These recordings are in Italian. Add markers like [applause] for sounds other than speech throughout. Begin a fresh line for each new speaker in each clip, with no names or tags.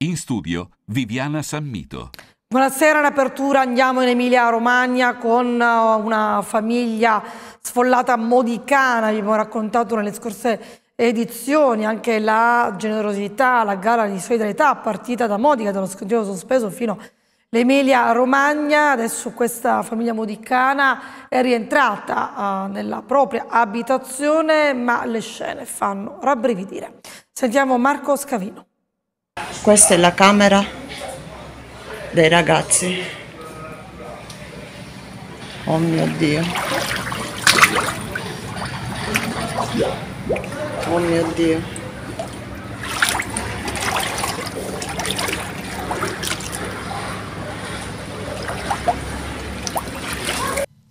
In studio Viviana Sammito.
Buonasera, in apertura andiamo in Emilia-Romagna con uh, una famiglia sfollata modicana, vi abbiamo raccontato nelle scorse edizioni anche la generosità, la gara di solidarietà partita da Modica, dallo scontrino sospeso fino all'Emilia Romagna, adesso questa famiglia modicana è rientrata uh, nella propria abitazione ma le scene fanno rabbrividire. Sentiamo Marco
Scavino. Questa è la camera dei ragazzi.
Oh mio Dio. Oh mio Dio.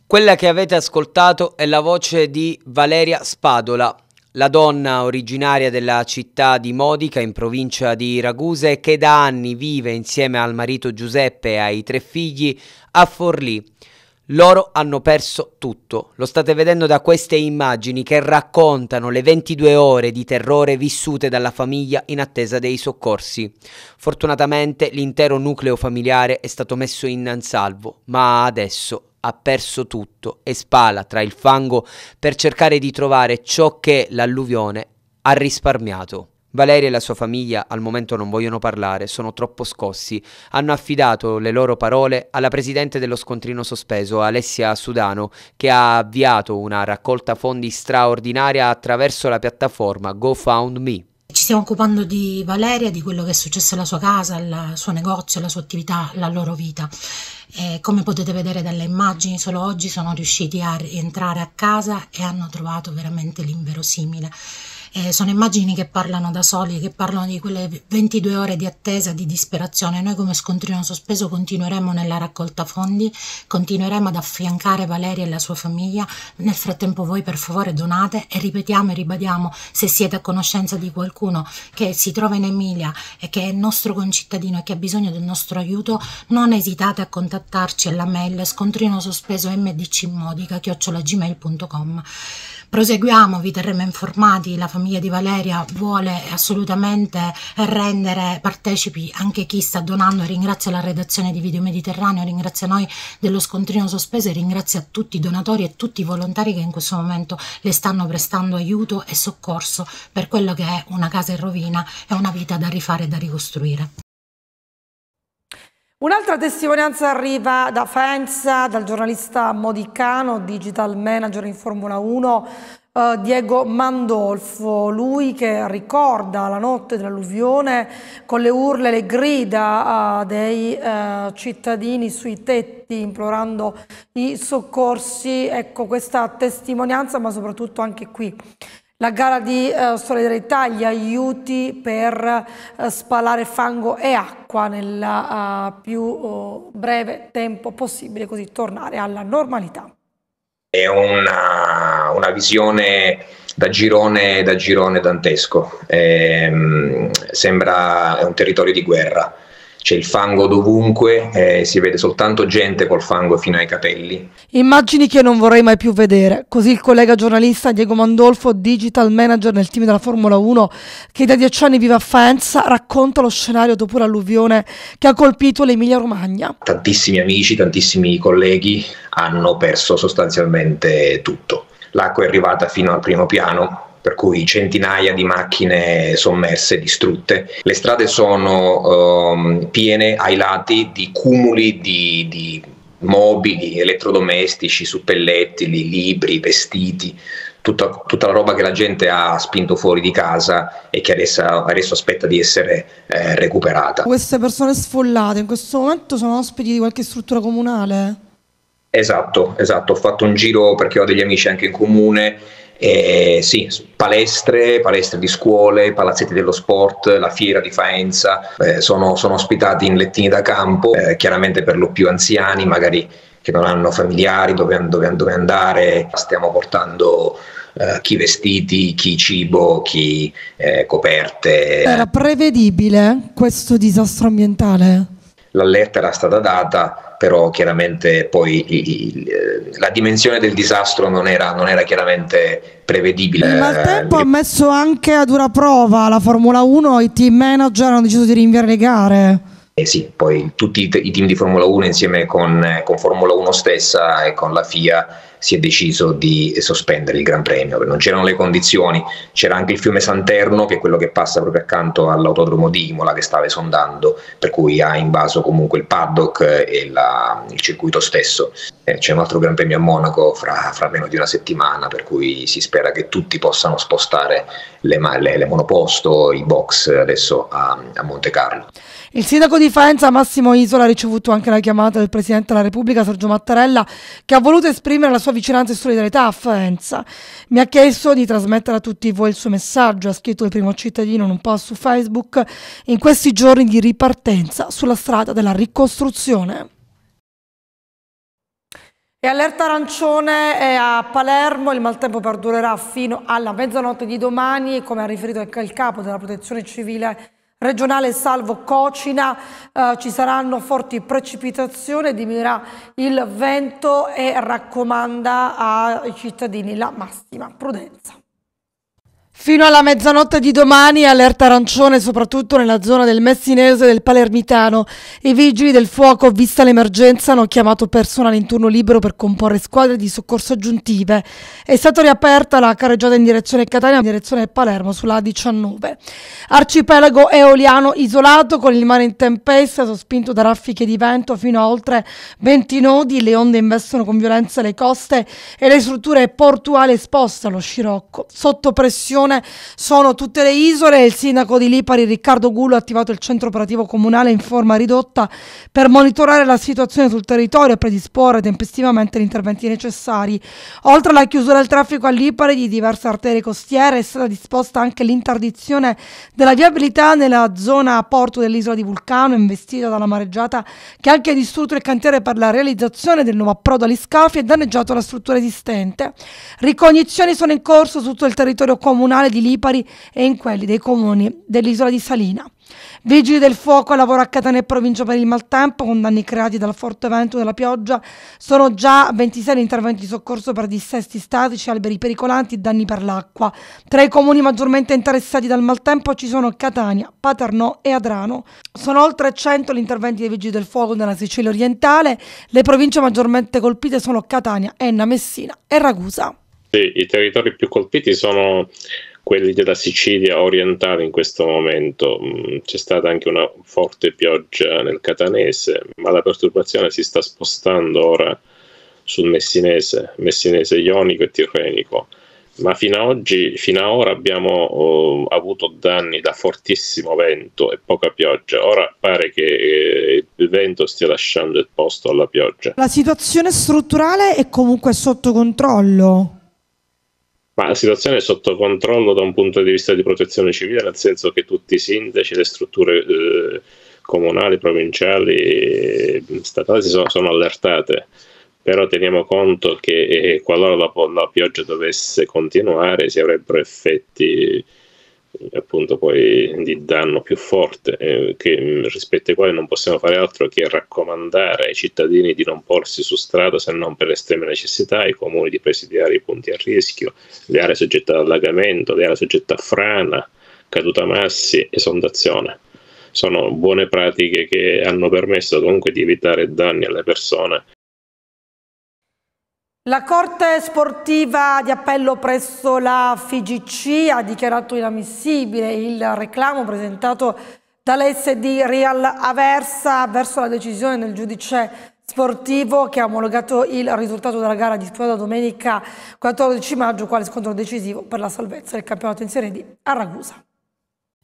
Quella che avete ascoltato è la voce di Valeria Spadola, la donna originaria della città di Modica in provincia di Ragusa e che da anni vive insieme al marito Giuseppe e ai tre figli a Forlì. Loro hanno perso tutto. Lo state vedendo da queste immagini che raccontano le 22 ore di terrore vissute dalla famiglia in attesa dei soccorsi. Fortunatamente l'intero nucleo familiare è stato messo in salvo, ma adesso ha perso tutto e spala tra il fango per cercare di trovare ciò che l'alluvione ha risparmiato. Valeria e la sua famiglia al momento non vogliono parlare, sono troppo scossi. Hanno affidato le loro parole alla presidente dello scontrino sospeso, Alessia Sudano, che ha avviato una raccolta fondi straordinaria attraverso la piattaforma GoFoundMe.
Ci stiamo occupando di Valeria, di quello che è successo alla sua casa, al suo negozio, alla sua attività, alla loro vita. E come potete vedere dalle immagini, solo oggi sono riusciti a rientrare a casa e hanno trovato veramente l'inverosimile eh, sono immagini che parlano da soli, che parlano di quelle 22 ore di attesa, di disperazione. Noi come scontrino sospeso continueremo nella raccolta fondi, continueremo ad affiancare Valeria e la sua famiglia. Nel frattempo voi per favore donate e ripetiamo e ribadiamo se siete a conoscenza di qualcuno che si trova in Emilia e che è nostro concittadino e che ha bisogno del nostro aiuto, non esitate a contattarci alla mail scontrino sospeso mdcmodica.gmail.com Proseguiamo, vi terremo informati, la famiglia di Valeria vuole assolutamente rendere partecipi anche chi sta donando, ringrazio la redazione di Video Mediterraneo, ringrazio noi dello scontrino sospeso e ringrazio a tutti i donatori e tutti i volontari che in questo momento le stanno prestando aiuto e soccorso per quello che è una casa in rovina e una vita da rifare e da ricostruire.
Un'altra testimonianza arriva da Faenza, dal giornalista modicano, digital manager in Formula 1, eh, Diego Mandolfo, lui che ricorda la notte dell'alluvione con le urle, le grida eh, dei eh, cittadini sui tetti implorando i soccorsi, ecco questa testimonianza ma soprattutto anche qui la gara di eh, solidarietà, gli aiuti per eh, spalare fango e acqua nel uh, più uh, breve tempo possibile, così tornare alla normalità.
È una, una visione da girone, da girone dantesco, ehm, sembra un territorio di guerra c'è il fango dovunque, eh, si vede soltanto gente col fango fino ai capelli.
Immagini che non vorrei mai più vedere. Così il collega giornalista Diego Mandolfo, digital manager nel team della Formula 1, che da dieci anni vive a Faenza, racconta lo scenario dopo l'alluvione che ha colpito l'Emilia Romagna.
Tantissimi amici, tantissimi colleghi hanno perso sostanzialmente tutto. L'acqua è arrivata fino al primo piano, per cui centinaia di macchine sommerse, distrutte. Le strade sono ehm, piene ai lati di cumuli di, di mobili, elettrodomestici, suppellettili, libri, vestiti, tutta, tutta, la roba che la gente ha spinto fuori di casa e che adesso, adesso aspetta di essere eh, recuperata.
Queste persone sfollate in questo momento sono ospiti di qualche struttura comunale?
Esatto, esatto, ho fatto un giro perché ho degli amici anche in comune eh, sì, palestre, palestre di scuole, palazzetti dello sport, la fiera di Faenza, eh, sono, sono, ospitati in lettini da campo, eh, chiaramente per lo più anziani, magari che non hanno familiari dove, dove, dove andare, stiamo portando Uh, chi vestiti, chi cibo, chi eh, coperte. Era
prevedibile questo disastro ambientale?
la lettera è stata data, però chiaramente poi i, i, eh, la dimensione del disastro non era, non era chiaramente prevedibile. Ma il eh, tempo ha
messo anche a dura prova la Formula 1, i team manager hanno deciso di rinviare le gare.
Eh sì, poi tutti i, team di Formula 1 insieme con, eh, con Formula 1 stessa e con la FIA si è deciso di sospendere il Gran Premio, non c'erano le condizioni, c'era anche il fiume Santerno che è quello che passa proprio accanto all'autodromo di Imola che stava esondando, per cui ha invaso comunque il paddock e la, il circuito stesso. Eh, c'è un altro Gran Premio a Monaco fra, fra, meno di una settimana, per cui si spera che tutti possano spostare le, le, le monoposto, i box adesso a, a Monte Carlo.
Il sindaco di Faenza Massimo Isola ha ricevuto anche la chiamata del Presidente della Repubblica Sergio Mattarella che ha voluto esprimere la sua vicinanza e solidarietà a Faenza. Mi ha chiesto di trasmettere a tutti voi il suo messaggio, ha scritto il primo cittadino in un post su Facebook in questi giorni di ripartenza sulla strada della ricostruzione. E allerta arancione è a Palermo, il maltempo perdurerà fino alla mezzanotte di domani, come ha riferito anche il capo della protezione civile regionale salvo Cocina eh, ci saranno forti precipitazioni, diminuirà il vento e raccomanda ai cittadini la massima prudenza. Fino alla mezzanotte di domani allerta arancione soprattutto nella zona del Messinese e del Palermitano. I vigili del fuoco, vista l'emergenza, hanno chiamato personale in turno libero per comporre squadre di soccorso aggiuntive. È stata riaperta la carreggiata in direzione Catania, in direzione Palermo sulla a 19. Arcipelago eoliano isolato con il mare in tempesta, sospinto da raffiche di vento fino a oltre 20 nodi. Le onde investono con violenza le coste e le strutture portuali esposte allo scirocco. Sotto pressione Pordenone sono tutte le isole. Il sindaco di Lipari, Riccardo Gullo, ha attivato il centro operativo comunale in forma ridotta per monitorare la situazione sul territorio e predisporre tempestivamente gli interventi necessari. Oltre alla chiusura del traffico a Lipari di diverse arterie costiere, è stata disposta anche l'interdizione della viabilità nella zona a porto dell'isola di Vulcano, investita dalla mareggiata che ha anche distrutto il cantiere per la realizzazione del nuovo approdo agli scafi e danneggiato la struttura esistente. Ricognizioni sono in corso su tutto il territorio comunale comunale di Lipari e in quelli dei comuni dell'isola di Salina. Vigili del fuoco a lavoro a Catania e provincia per il maltempo, con danni creati dal forte vento e dalla pioggia. Sono già 26 gli interventi di soccorso per dissesti statici, alberi pericolanti e danni per l'acqua. Tra i comuni maggiormente interessati dal maltempo ci sono Catania, Paternò e Adrano. Sono oltre 100 gli interventi dei vigili del fuoco nella Sicilia orientale. Le province maggiormente colpite sono Catania, Enna, Messina e Ragusa.
Sì, i territori più colpiti sono quelli della Sicilia orientale in questo momento. Mm, c'è stata anche una forte pioggia nel catanese, ma la perturbazione si sta spostando ora sul messinese, messinese ionico e tirrenico. Ma fino ad oggi, fino ad ora abbiamo oh, avuto danni da fortissimo vento e poca pioggia. Ora pare che eh, il vento stia lasciando il posto alla pioggia. La
situazione strutturale è comunque sotto controllo.
Ma la situazione è sotto controllo da un punto di vista di protezione civile, nel senso che tutti i sindaci, le strutture eh, comunali, provinciali, statali sono, sono allertate però teniamo conto che eh, qualora la, la, pioggia dovesse continuare si avrebbero effetti appunto poi di danno più forte eh, che, mm, rispetto ai quali non possiamo fare altro che raccomandare ai cittadini di non porsi su strada se non per estreme necessità, i comuni di presidiare i punti a rischio, le aree soggette ad allagamento, le aree soggette a frana, caduta massi, e sondazione. Sono buone pratiche che hanno permesso comunque di evitare danni alle persone
la Corte Sportiva di Appello presso la FIGC ha dichiarato inammissibile il reclamo presentato dall'SD Real Aversa verso la decisione del giudice sportivo che ha omologato il risultato della gara disputata domenica 14 maggio quale scontro decisivo per la salvezza del campionato in Serie D a Ragusa.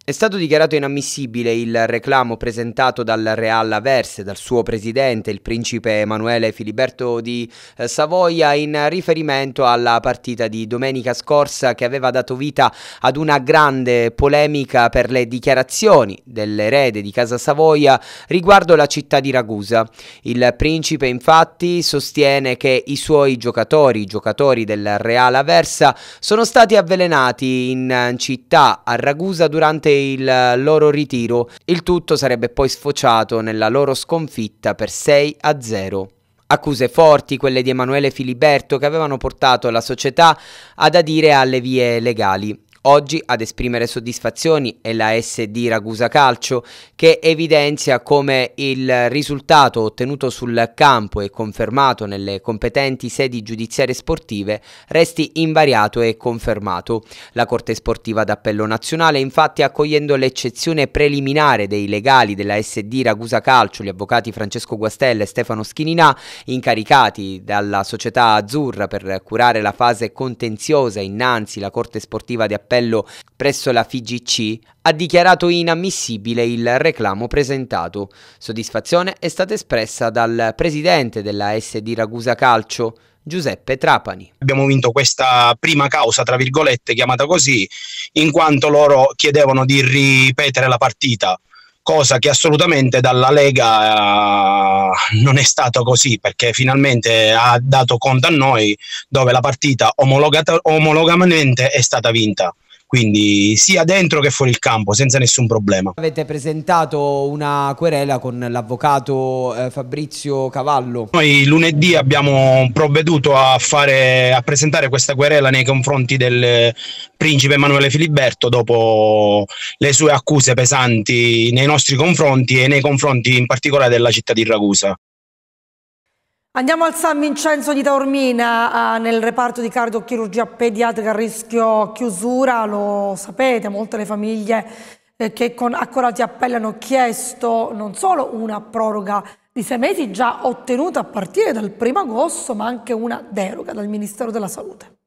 È stato dichiarato inammissibile il reclamo presentato dal Real Averse, dal suo presidente, il principe Emanuele Filiberto di eh, Savoia, in riferimento alla partita di domenica scorsa che aveva dato vita ad una grande polemica per le dichiarazioni dell'erede di Casa Savoia riguardo la città di Ragusa. Il principe infatti sostiene che i suoi giocatori, i giocatori del Real Aversa, sono stati avvelenati in eh, città a Ragusa durante il loro ritiro. Il tutto sarebbe poi sfociato nella loro sconfitta per 6 a 0. Accuse forti quelle di Emanuele Filiberto che avevano portato la società ad adire alle vie legali. Oggi ad esprimere soddisfazioni è la SD Ragusa Calcio che evidenzia come il risultato ottenuto sul campo e confermato nelle competenti sedi giudiziarie sportive resti invariato e confermato. La Corte Sportiva d'Appello Nazionale infatti accogliendo l'eccezione preliminare dei legali della SD Ragusa Calcio, gli avvocati Francesco Guastella e Stefano Schininà, incaricati dalla società azzurra per curare la fase contenziosa innanzi la Corte Sportiva di Appello appello presso la FIGC, ha dichiarato inammissibile il reclamo presentato. Soddisfazione è stata espressa dal presidente della SD Ragusa Calcio, Giuseppe Trapani.
Abbiamo vinto questa prima causa, tra virgolette, chiamata così, in quanto loro chiedevano di ripetere la partita, cosa che assolutamente dalla Lega eh, non è stato così, perché finalmente ha dato conto a noi dove la partita omologamente è stata vinta quindi sia dentro che fuori il campo senza nessun problema.
Avete presentato una querela con l'avvocato eh, Fabrizio Cavallo.
Noi lunedì abbiamo provveduto a, fare, a presentare questa querela nei confronti del principe Emanuele Filiberto dopo le sue accuse pesanti nei nostri confronti e nei confronti in particolare della città di Ragusa.
Andiamo al San Vincenzo di Taormina, eh, nel reparto di cardiochirurgia pediatrica a rischio chiusura, lo sapete, molte le famiglie eh, che con accorati appelli hanno chiesto non solo una proroga di sei mesi già ottenuta a partire dal primo agosto, ma anche una deroga dal Ministero della Salute.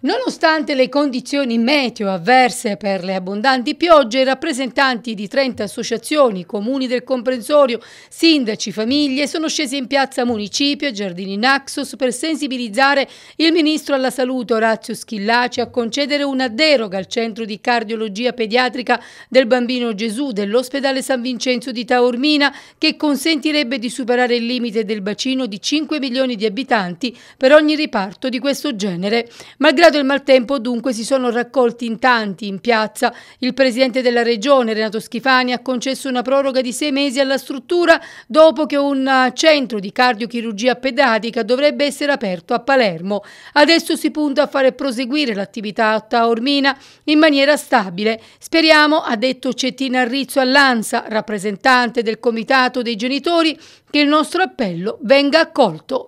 Nonostante le condizioni meteo avverse per le abbondanti piogge, i rappresentanti di 30 associazioni, comuni del comprensorio, sindaci, famiglie sono scesi in piazza Municipio e Giardini Naxos per sensibilizzare il ministro alla salute Orazio Schillaci a concedere una deroga al centro di cardiologia pediatrica del bambino Gesù dell'ospedale San Vincenzo di Taormina che consentirebbe di superare il limite del bacino di 5 milioni di abitanti per ogni riparto di questo genere. Malgrado Arrabbiato il maltempo dunque si sono raccolti in tanti in piazza. Il presidente della regione Renato Schifani ha concesso una proroga di sei mesi alla struttura dopo che un centro di cardiochirurgia pediatrica dovrebbe essere aperto a Palermo. Adesso si punta a fare proseguire l'attività a Taormina in maniera stabile. Speriamo, ha detto Cettina Rizzo all'ANSA, rappresentante del Comitato dei Genitori, che il nostro appello venga accolto.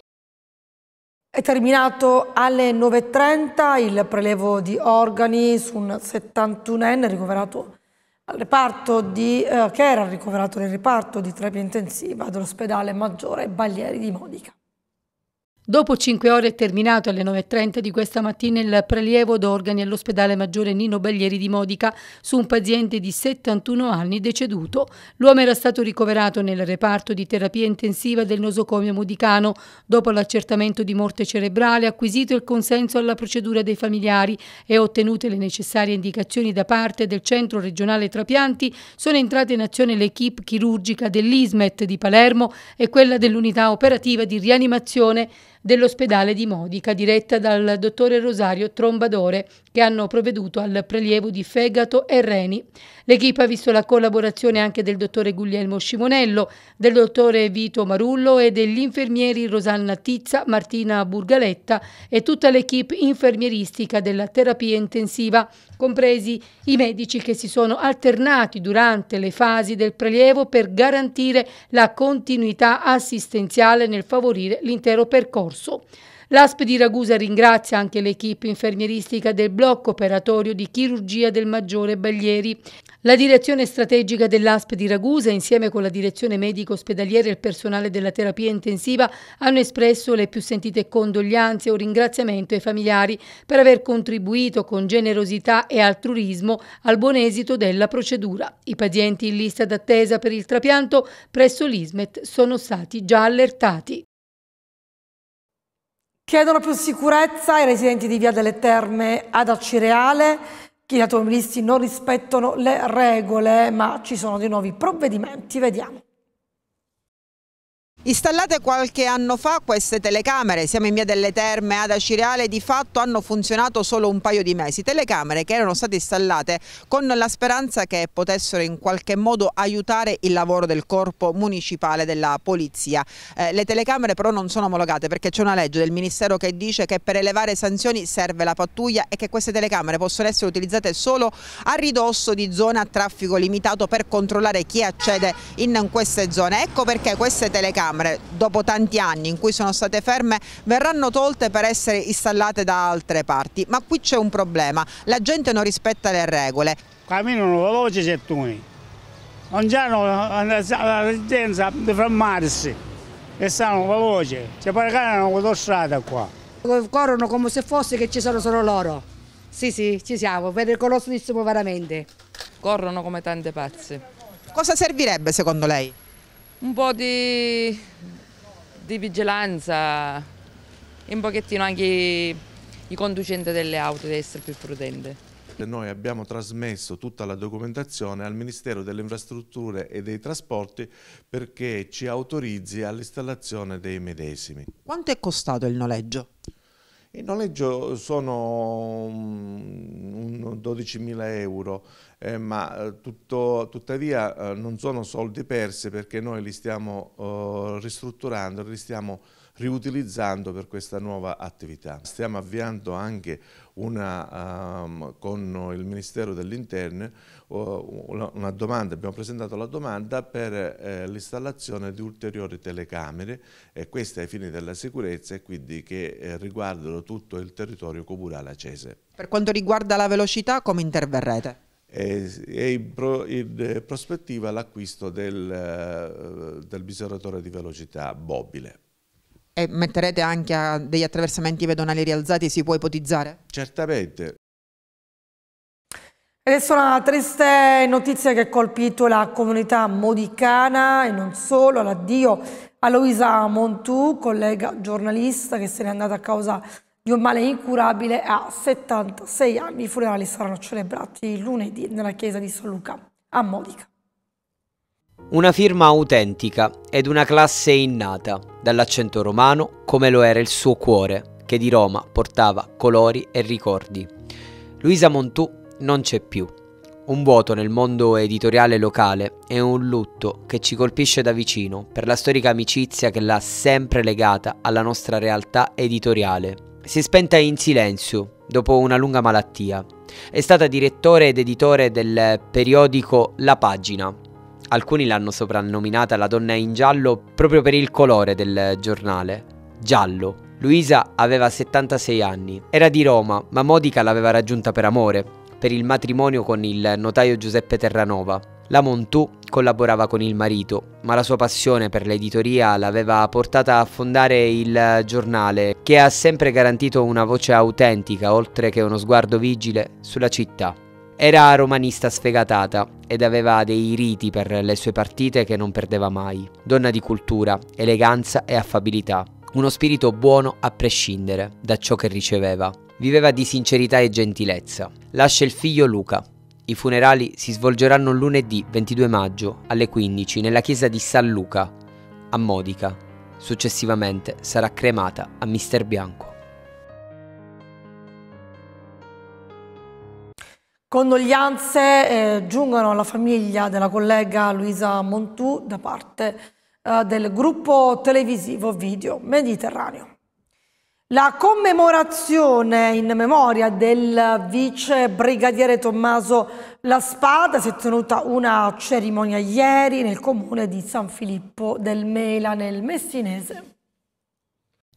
È terminato alle 9.30
il prelevo di organi su un 71enne ricoverato al
reparto di, eh, che era ricoverato nel reparto di terapia intensiva dell'ospedale Maggiore Baglieri di Modica. Dopo cinque ore è terminato alle 9.30 di questa mattina il prelievo d'organi all'ospedale maggiore Nino Baglieri di Modica su un paziente di 71 anni deceduto. L'uomo era stato ricoverato nel reparto di terapia intensiva del nosocomio modicano. Dopo l'accertamento di morte cerebrale, acquisito il consenso alla procedura dei familiari e ottenute le necessarie indicazioni da parte del centro regionale trapianti, sono entrate in azione l'equipe chirurgica dell'ISMET di Palermo e quella dell'unità operativa di rianimazione dell'ospedale di Modica, diretta dal dottore Rosario Trombadore, che hanno provveduto al prelievo di fegato e reni. L'equipe ha visto la collaborazione anche del dottore Guglielmo Scimonello, del dottore Vito Marullo e degli infermieri Rosanna Tizza, Martina Burgaletta e tutta l'equipe infermieristica della terapia intensiva, compresi i medici che si sono alternati durante le fasi del prelievo per garantire la continuità assistenziale nel favorire l'intero percorso scorso. L'ASP di Ragusa ringrazia anche l'equipe infermieristica del blocco operatorio di chirurgia del Maggiore Baglieri. La direzione strategica dell'ASP di Ragusa, insieme con la direzione medico-ospedaliera e il personale della terapia intensiva, hanno espresso le più sentite condoglianze o ringraziamento ai familiari per aver contribuito con generosità e altruismo al buon esito della procedura. I pazienti in lista d'attesa per il trapianto presso l'ISMET sono stati già allertati. Chiedono più sicurezza ai residenti di Via delle
Terme ad Acireale, che gli automobilisti non rispettano le regole,
ma ci sono dei nuovi provvedimenti, vediamo. Installate qualche anno fa queste telecamere, siamo in via delle Terme ad Acireale, di fatto hanno funzionato solo un paio di mesi. Telecamere che erano state installate con la speranza che potessero in qualche modo aiutare il lavoro del corpo municipale della polizia. Eh, le telecamere però non sono omologate perché c'è una legge del Ministero che dice che per elevare sanzioni serve la pattuglia e che queste telecamere possono essere utilizzate solo a ridosso di zone a traffico limitato per controllare chi accede in queste zone. Ecco perché queste telecamere Camere, dopo tanti anni in cui sono state ferme, verranno tolte per essere installate da altre parti. Ma qui c'è un problema, la gente non rispetta le regole. Camminano veloci gettoni,
non hanno la resistenza di fermarsi e stanno veloci, c'è pare che hanno questa strada qua.
Corrono come se fosse che ci sono solo loro. Sì, sì, ci siamo, pericolosissimo veramente.
Corrono come tante pazze. Cosa servirebbe secondo lei? un po' di,
di vigilanza e un pochettino anche i conducenti delle auto deve essere più prudenti.
Noi abbiamo trasmesso tutta la documentazione al Ministero delle Infrastrutture e dei Trasporti perché ci autorizzi all'installazione dei medesimi.
Quanto è costato il noleggio?
Il noleggio sono 12.000 mm, euro eh, ma eh, tutto, tuttavia eh, non sono soldi persi perché noi li stiamo eh, ristrutturando, li stiamo riutilizzando per questa nuova attività. Stiamo avviando anche una, um, con il Ministero dell'Interno eh, una domanda, abbiamo presentato la domanda per eh, l'installazione di ulteriori telecamere e questa ai fini della sicurezza e quindi che eh, riguardano tutto il territorio comunale acese.
Per quanto riguarda la velocità come interverrete?
e, in, eh, prospettiva l'acquisto del, eh, del, misuratore di velocità mobile.
E metterete anche degli attraversamenti pedonali rialzati, si può ipotizzare?
Certamente.
Adesso una
triste notizia che ha
colpito la comunità modicana e non solo, l'addio a Luisa Montù, collega giornalista che se n'è andata a causa di di un male incurabile a 76 anni. I funerali saranno celebrati lunedì nella chiesa di San Luca, a Modica.
Una firma autentica ed una classe innata, dall'accento romano come lo era il suo cuore, che di Roma portava colori e ricordi. Luisa Montù non c'è più. Un vuoto nel mondo editoriale locale e un lutto che ci colpisce da vicino per la storica amicizia che l'ha sempre legata alla nostra realtà editoriale. Si è spenta in silenzio dopo una lunga malattia. È stata direttore ed editore del periodico La Pagina. Alcuni l'hanno soprannominata la donna in giallo proprio per il colore del giornale. Giallo. Luisa aveva 76 anni. Era di Roma, ma Modica l'aveva raggiunta per amore, per il matrimonio con il notaio Giuseppe Terranova. La Montù collaborava con il marito, ma la sua passione per l'editoria l'aveva portata a fondare il giornale, che ha sempre garantito una voce autentica, oltre che uno sguardo vigile, sulla città. Era romanista sfegatata ed aveva dei riti per le sue partite che non perdeva mai. Donna di cultura, eleganza e affabilità. Uno spirito buono a prescindere da ciò che riceveva. Viveva di sincerità e gentilezza. Lascia il figlio Luca, i funerali si svolgeranno lunedì 22 maggio alle 15 nella chiesa di San Luca, a Modica. Successivamente sarà cremata a Mister Bianco.
Condoglianze eh, giungono alla famiglia della collega Luisa Montù da parte eh, del gruppo televisivo video Mediterraneo. La commemorazione in memoria del vice brigadiere Tommaso La Spada si è tenuta una
cerimonia ieri nel comune di San Filippo del Mela nel Messinese.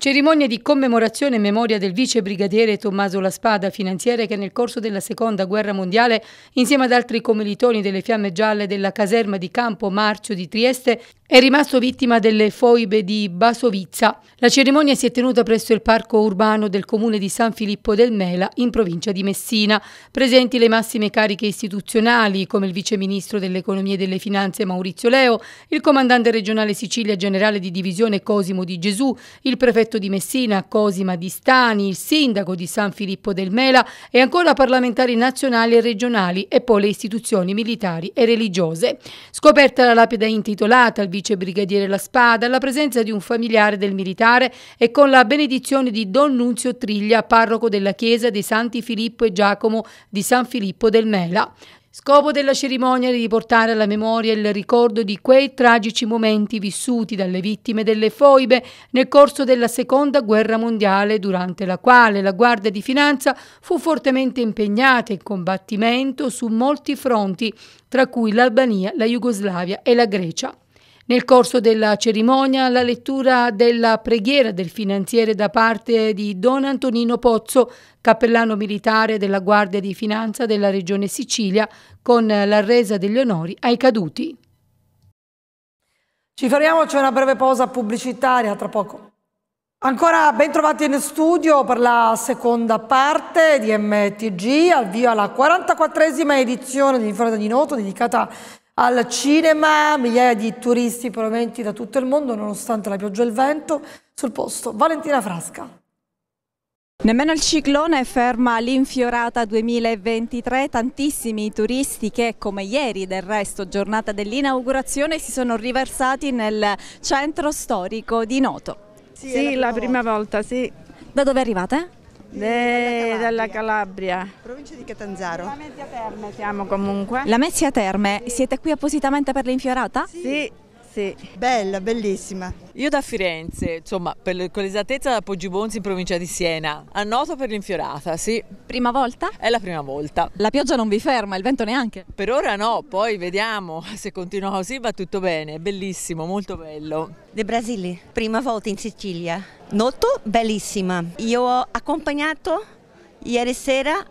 Cerimonia di commemorazione e memoria del vice brigadiere Tommaso La Spada, finanziere che nel corso della seconda guerra mondiale, insieme ad altri commilitoni delle Fiamme Gialle della caserma di Campo Marcio di Trieste, è rimasto vittima delle foibe di Basovizza. La cerimonia si è tenuta presso il parco urbano del comune di San Filippo del Mela, in provincia di Messina. Presenti le massime cariche istituzionali, come il viceministro dell'economia e delle finanze Maurizio Leo, il comandante regionale Sicilia generale di divisione Cosimo Di Gesù, il prefetto prefetto di Messina Cosima Di Stani, il sindaco di San Filippo del Mela e ancora parlamentari nazionali e regionali e poi le istituzioni militari e religiose. Scoperta la lapida intitolata al vice brigadiere La Spada, alla presenza di un familiare del militare e con la benedizione di Don Nunzio Triglia, parroco della chiesa dei Santi Filippo e Giacomo di San Filippo del Mela. Scopo della cerimonia è di portare alla memoria il ricordo di quei tragici momenti vissuti dalle vittime delle foibe nel corso della Seconda Guerra Mondiale, durante la quale la Guardia di Finanza fu fortemente impegnata in combattimento su molti fronti, tra cui l'Albania, la Jugoslavia e la Grecia. Nel corso della cerimonia la lettura della preghiera del finanziere da parte di Don Antonino Pozzo, cappellano militare della Guardia di Finanza della Regione Sicilia, con la resa degli onori ai caduti.
Ci fermiamo, c'è una breve pausa pubblicitaria, tra poco. Ancora ben trovati in studio per la seconda parte di MTG, avvio alla 44esima edizione di Informa di Noto dedicata al cinema, migliaia di turisti provenienti da tutto il mondo, nonostante la pioggia e il vento,
sul posto. Valentina Frasca. Nemmeno il ciclone ferma l'infiorata 2023, tantissimi turisti che come ieri del resto giornata dell'inaugurazione si sono riversati nel centro storico di Noto. Sì, sì la, prima, la prima volta. volta, sì. Da dove arrivate? De, dalla Calabria. Provincia di Catanzaro. La Mezzia Terme siamo comunque. La Mezzia Terme, siete qui appositamente per l'infiorata? Sì. sì. Sì. Bella, bellissima. Io da Firenze, insomma, per, con l'esattezza da Poggibonzi in provincia di Siena. A Noto per l'Infiorata, sì. Prima volta? È la prima volta. La pioggia non vi ferma, il vento neanche? Per ora no, poi vediamo. [laughs] Se continua così va tutto bene, bellissimo, molto bello. De Brasile, prima volta in Sicilia. Noto, bellissima. Io ho accompagnato ieri sera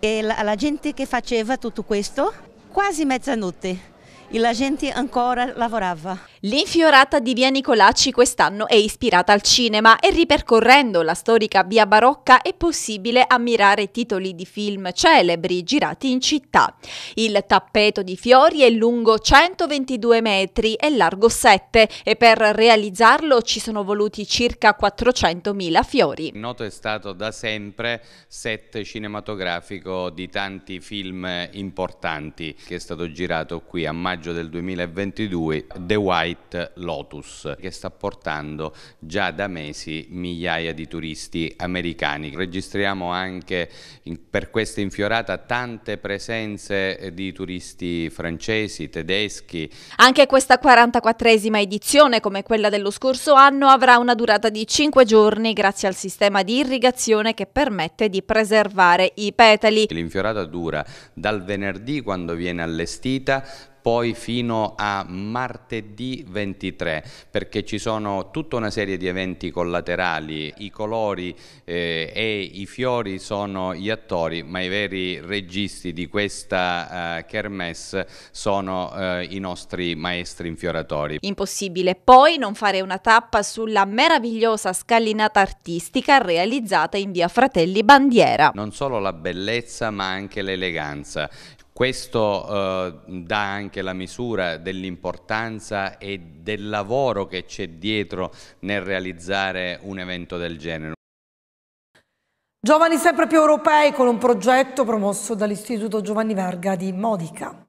la, la gente che faceva tutto questo quasi mezzanotte e a gente ancora lavorava. L'infiorata di via Nicolacci quest'anno è ispirata al cinema e ripercorrendo la storica via barocca è possibile ammirare titoli di film celebri girati in città. Il tappeto di fiori è lungo 122 metri e largo 7 e per realizzarlo ci sono voluti circa 400.000 fiori.
Noto è stato da sempre set cinematografico di tanti film importanti che è stato girato qui a maggio del 2022, The Wild White Lotus che sta portando già da mesi migliaia di turisti americani. Registriamo anche in, per questa infiorata tante presenze eh, di turisti francesi, tedeschi.
Anche questa 44esima edizione, come quella dello scorso anno, avrà una durata di 5 giorni grazie al sistema di irrigazione che permette di preservare i petali.
L'infiorata dura dal venerdì quando viene allestita poi fino a martedì 23 perché ci sono tutta una serie di eventi collaterali, i colori eh, e i fiori sono gli attori ma i veri registi di questa eh, kermesse sono eh, i nostri maestri infioratori.
Impossibile poi non fare una tappa sulla meravigliosa scalinata artistica realizzata in via Fratelli Bandiera.
Non solo la bellezza ma anche l'eleganza questo eh, dà anche la misura dell'importanza e del lavoro che c'è dietro nel realizzare un evento del genere.
Giovani sempre più europei con un progetto promosso dall'Istituto Giovanni Verga di Modica.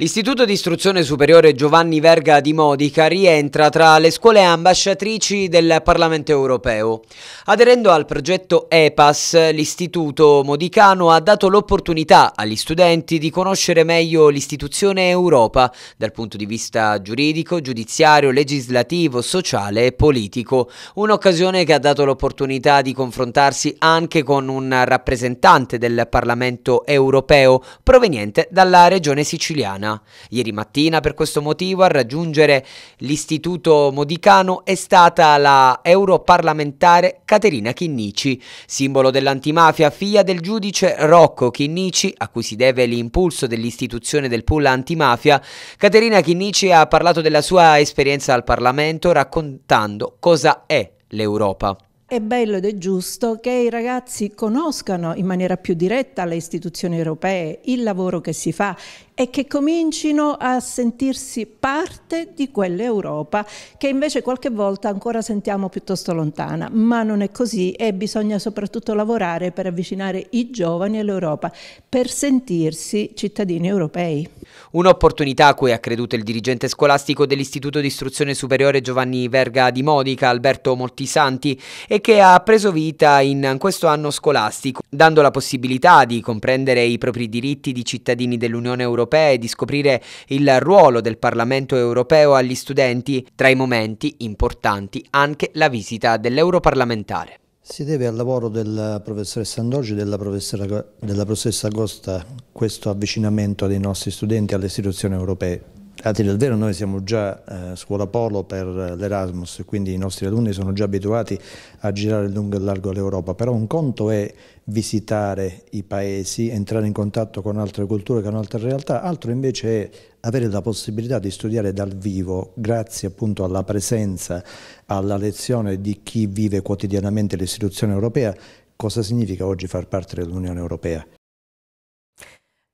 L'Istituto
di Istruzione Superiore Giovanni Verga di Modica rientra tra le scuole ambasciatrici del Parlamento europeo. Aderendo al progetto EPAS, l'Istituto modicano ha dato l'opportunità agli studenti di conoscere meglio l'istituzione Europa dal punto di vista giuridico, giudiziario, legislativo, sociale e politico. Un'occasione che ha dato l'opportunità di confrontarsi anche con un rappresentante del Parlamento europeo proveniente dalla regione siciliana mattina. Ieri mattina per questo motivo a raggiungere l'Istituto Modicano è stata la europarlamentare Caterina Chinnici, simbolo dell'antimafia figlia del giudice Rocco Chinnici, a cui si deve l'impulso dell'istituzione del pool antimafia. Caterina Chinnici ha parlato della sua esperienza al Parlamento raccontando cosa è l'Europa.
È bello ed è giusto che i ragazzi conoscano in maniera più diretta le istituzioni europee, il lavoro che si fa, e che comincino a sentirsi parte di quell'Europa che invece qualche volta ancora sentiamo piuttosto lontana, ma non è così e bisogna soprattutto lavorare per avvicinare i giovani all'Europa, per sentirsi cittadini europei.
Un'opportunità a cui ha creduto il dirigente scolastico dell'Istituto di Istruzione Superiore Giovanni Verga di Modica, Alberto Moltisanti, e che ha preso vita in questo anno scolastico, dando la possibilità di comprendere i propri diritti di cittadini dell'Unione Europea europee di scoprire il ruolo del Parlamento europeo agli studenti, tra i momenti importanti anche la visita dell'europarlamentare.
Si deve al lavoro della professoressa Andoggi e della, della professoressa Agosta questo avvicinamento dei nostri studenti alle istituzioni europee. A dire vero noi siamo già eh, scuola polo per l'Erasmus, quindi i nostri alunni sono già abituati a girare lungo e largo l'Europa, però un conto è visitare i paesi, entrare in contatto con altre culture, con altre realtà, altro invece è avere la possibilità di studiare dal vivo grazie appunto alla presenza, alla lezione di chi vive quotidianamente l'istituzione europea, cosa significa oggi far parte dell'Unione
Europea.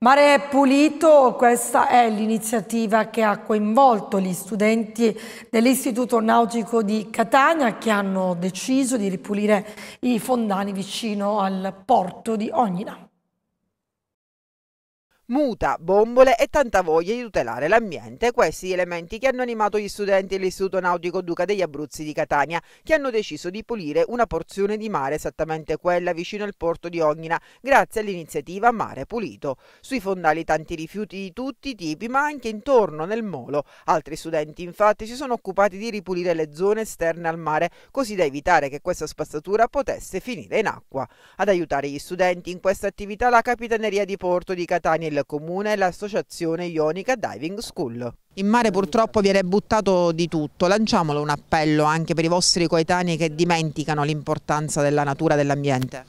Mare Pulito, questa è l'iniziativa che ha coinvolto gli studenti dell'Istituto Nautico di Catania che hanno deciso di ripulire i fondani vicino al porto di Ognina
muta, bombole e tanta voglia di tutelare l'ambiente. Questi gli elementi che hanno animato gli studenti dell'Istituto Nautico Duca degli Abruzzi di Catania, che hanno deciso di pulire una porzione di mare, esattamente quella vicino al porto di Ognina, grazie all'iniziativa Mare Pulito. Sui fondali tanti rifiuti di tutti i tipi, ma anche intorno nel molo. Altri studenti infatti si sono occupati di ripulire le zone esterne al mare, così da evitare che questa spazzatura potesse finire in acqua. Ad aiutare gli studenti in questa attività la Capitaneria di Porto di Catania e il comune e l'associazione Ionica Diving School. In mare purtroppo viene buttato di tutto, lanciamolo un appello anche per i vostri coetanei che dimenticano l'importanza della natura e dell'ambiente.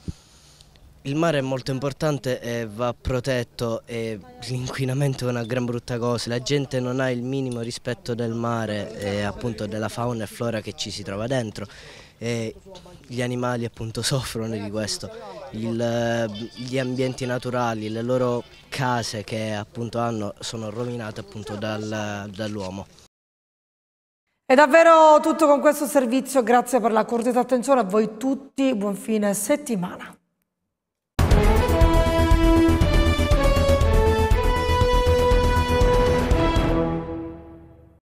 Il mare è molto importante e va protetto e l'inquinamento è una gran brutta cosa, la gente non ha il minimo rispetto del mare e appunto della fauna e flora che ci si trova dentro e gli animali appunto [laughs] soffrono di questo, Il, gli ambienti naturali, le loro case che appunto hanno sono rovinate appunto
dal, dall'uomo.
È davvero tutto con questo servizio, grazie per la cortesa attenzione a voi tutti, buon fine settimana.